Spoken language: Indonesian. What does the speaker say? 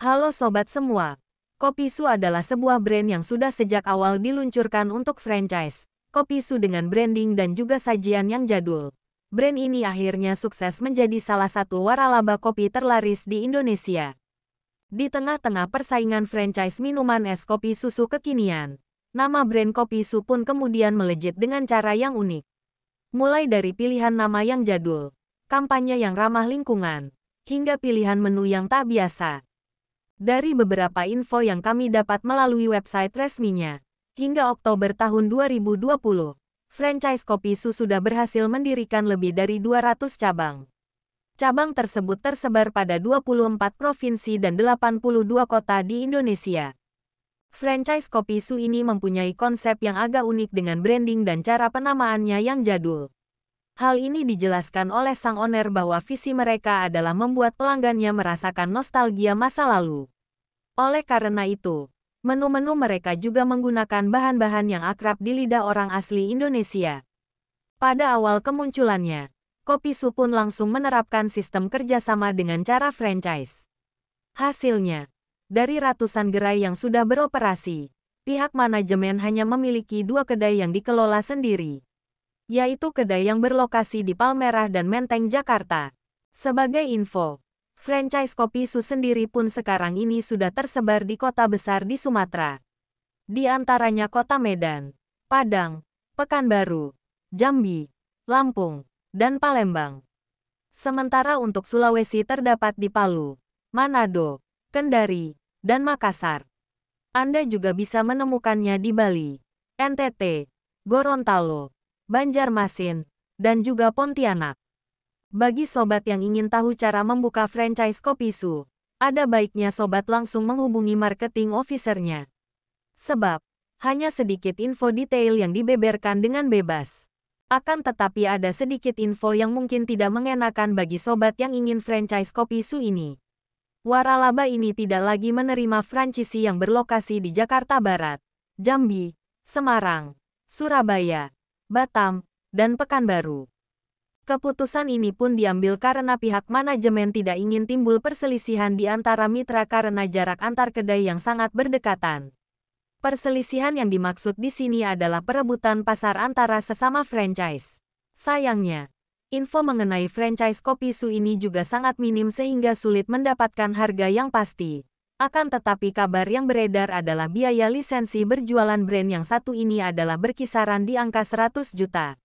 Halo sobat semua. Kopi Su adalah sebuah brand yang sudah sejak awal diluncurkan untuk franchise. Kopi Su dengan branding dan juga sajian yang jadul. Brand ini akhirnya sukses menjadi salah satu waralaba kopi terlaris di Indonesia. Di tengah-tengah persaingan franchise minuman es kopi susu kekinian, nama brand kopi Su pun kemudian melejit dengan cara yang unik. Mulai dari pilihan nama yang jadul, kampanye yang ramah lingkungan, hingga pilihan menu yang tak biasa dari beberapa info yang kami dapat melalui website resminya. Hingga Oktober tahun 2020, franchise Kopi Su sudah berhasil mendirikan lebih dari 200 cabang. Cabang tersebut tersebar pada 24 provinsi dan 82 kota di Indonesia. Franchise Kopi Su ini mempunyai konsep yang agak unik dengan branding dan cara penamaannya yang jadul. Hal ini dijelaskan oleh sang owner bahwa visi mereka adalah membuat pelanggannya merasakan nostalgia masa lalu. Oleh karena itu, menu-menu mereka juga menggunakan bahan-bahan yang akrab di lidah orang asli Indonesia. Pada awal kemunculannya, Kopi Su pun langsung menerapkan sistem kerjasama dengan cara franchise. Hasilnya, dari ratusan gerai yang sudah beroperasi, pihak manajemen hanya memiliki dua kedai yang dikelola sendiri, yaitu kedai yang berlokasi di Palmerah dan Menteng, Jakarta. Sebagai info, franchise kopi Su sendiri pun sekarang ini sudah tersebar di kota besar di Sumatera. Di antaranya kota Medan, Padang, Pekanbaru, Jambi, Lampung, dan Palembang. Sementara untuk Sulawesi terdapat di Palu, Manado, Kendari, dan Makassar. Anda juga bisa menemukannya di Bali, NTT, Gorontalo, Banjarmasin, dan juga Pontianak. Bagi sobat yang ingin tahu cara membuka franchise kopi su, ada baiknya sobat langsung menghubungi marketing officernya. Sebab, hanya sedikit info detail yang dibeberkan dengan bebas. Akan tetapi ada sedikit info yang mungkin tidak mengenakan bagi sobat yang ingin franchise kopi su ini. Waralaba ini tidak lagi menerima franchisi yang berlokasi di Jakarta Barat, Jambi, Semarang, Surabaya, Batam, dan Pekanbaru. Keputusan ini pun diambil karena pihak manajemen tidak ingin timbul perselisihan di antara mitra karena jarak antar kedai yang sangat berdekatan. Perselisihan yang dimaksud di sini adalah perebutan pasar antara sesama franchise. Sayangnya, info mengenai franchise kopi su ini juga sangat minim sehingga sulit mendapatkan harga yang pasti. Akan tetapi kabar yang beredar adalah biaya lisensi berjualan brand yang satu ini adalah berkisaran di angka 100 juta.